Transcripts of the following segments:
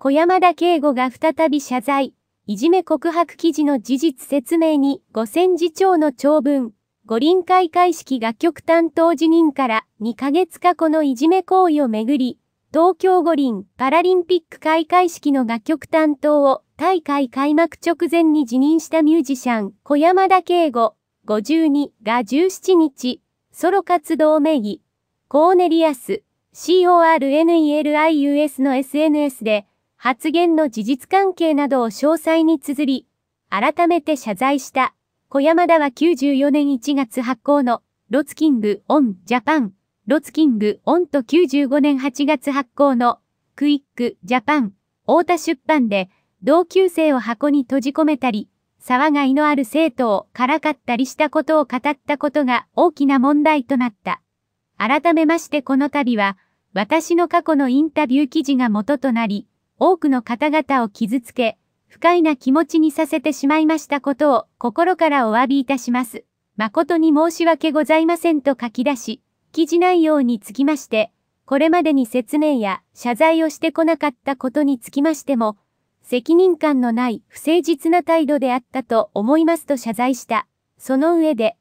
小山田圭吾が再び謝罪。いじめ告白記事の事実説明に五千字長の長文。五輪開会式楽曲担当辞任から2ヶ月過去のいじめ行為をめぐり、東京五輪パラリンピック開会式の楽曲担当を大会開幕直前に辞任したミュージシャン小山田圭吾52が17日、ソロ活動名義、コーネリアス CORNELIUS の SNS で発言の事実関係などを詳細に綴り、改めて謝罪した。小山田は94年1月発行の、ロツキング・オン・ジャパン、ロツキング・オンと95年8月発行の、クイック・ジャパン、太田出版で、同級生を箱に閉じ込めたり、騒がいのある生徒をからかったりしたことを語ったことが大きな問題となった。改めましてこの度は、私の過去のインタビュー記事が元となり、多くの方々を傷つけ、不快な気持ちにさせてしまいましたことを心からお詫びいたします。誠に申し訳ございませんと書き出し、記事内容につきまして、これまでに説明や謝罪をしてこなかったことにつきましても、責任感のない不誠実な態度であったと思いますと謝罪した。その上で、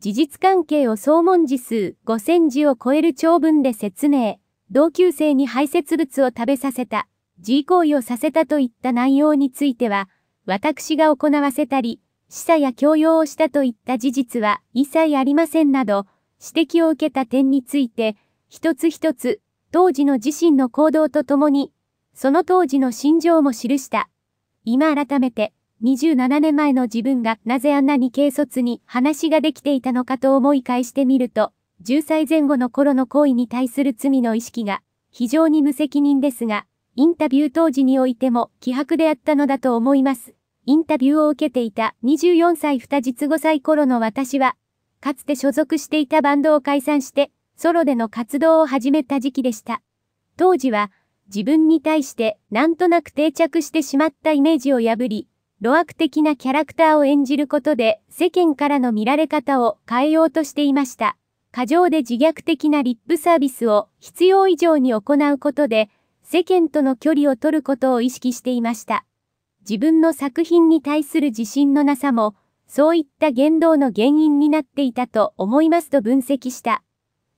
事実関係を総文字数5000字を超える長文で説明、同級生に排泄物を食べさせた。G 行為をさせたといった内容については、私が行わせたり、示唆や強要をしたといった事実は一切ありませんなど、指摘を受けた点について、一つ一つ、当時の自身の行動とともに、その当時の心情も記した。今改めて、27年前の自分がなぜあんなに軽率に話ができていたのかと思い返してみると、10歳前後の頃の行為に対する罪の意識が非常に無責任ですが、インタビュー当時においても気迫であったのだと思います。インタビューを受けていた24歳二実5歳頃の私は、かつて所属していたバンドを解散して、ソロでの活動を始めた時期でした。当時は、自分に対してなんとなく定着してしまったイメージを破り、露悪的なキャラクターを演じることで世間からの見られ方を変えようとしていました。過剰で自虐的なリップサービスを必要以上に行うことで、世間との距離を取ることを意識していました。自分の作品に対する自信のなさも、そういった言動の原因になっていたと思いますと分析した。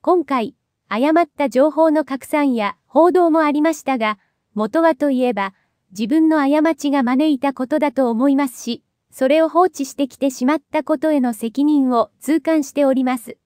今回、誤った情報の拡散や報道もありましたが、元はといえば、自分の過ちが招いたことだと思いますし、それを放置してきてしまったことへの責任を痛感しております。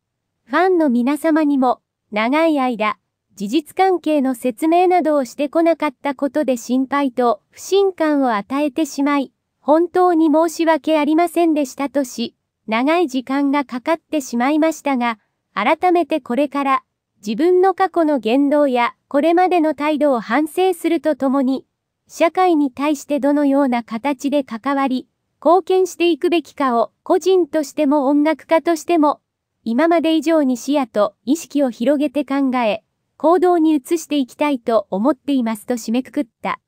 ファンの皆様にも、長い間、事実関係の説明などをしてこなかったことで心配と不信感を与えてしまい、本当に申し訳ありませんでしたとし、長い時間がかかってしまいましたが、改めてこれから自分の過去の言動やこれまでの態度を反省するとともに、社会に対してどのような形で関わり、貢献していくべきかを個人としても音楽家としても、今まで以上に視野と意識を広げて考え、行動に移していきたいと思っていますと締めくくった。